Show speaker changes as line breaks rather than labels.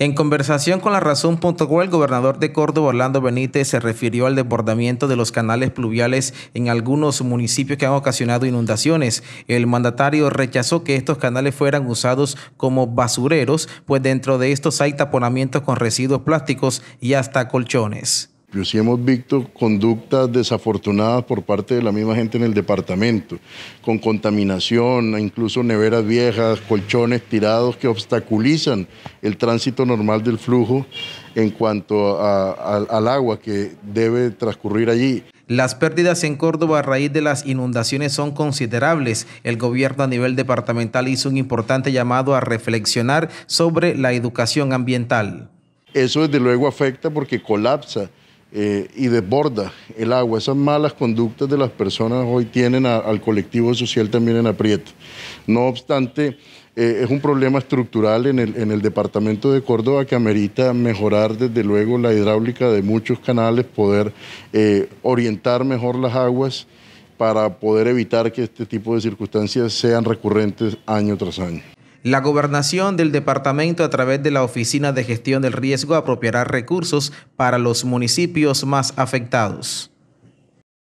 En conversación con la razón.gov, el gobernador de Córdoba, Orlando Benítez, se refirió al desbordamiento de los canales pluviales en algunos municipios que han ocasionado inundaciones. El mandatario rechazó que estos canales fueran usados como basureros, pues dentro de estos hay taponamientos con residuos plásticos y hasta colchones
municipios hemos visto conductas desafortunadas por parte de la misma gente en el departamento, con contaminación, incluso neveras viejas, colchones tirados que obstaculizan el tránsito normal del flujo en cuanto al agua que debe transcurrir
allí. Las pérdidas en Córdoba a raíz de las inundaciones son considerables. El gobierno a nivel departamental hizo un importante llamado a reflexionar sobre la educación
ambiental. Eso desde luego afecta porque colapsa eh, y desborda el agua. Esas malas conductas de las personas hoy tienen al colectivo social también en aprieto. No obstante, eh, es un problema estructural en el, en el, departamento de Córdoba que amerita mejorar desde luego la hidráulica de muchos canales, poder eh, orientar mejor las aguas para poder evitar que este tipo de circunstancias sean recurrentes año tras año. La gobernación del departamento a través de la
Oficina de Gestión del Riesgo apropiará recursos para los municipios más afectados.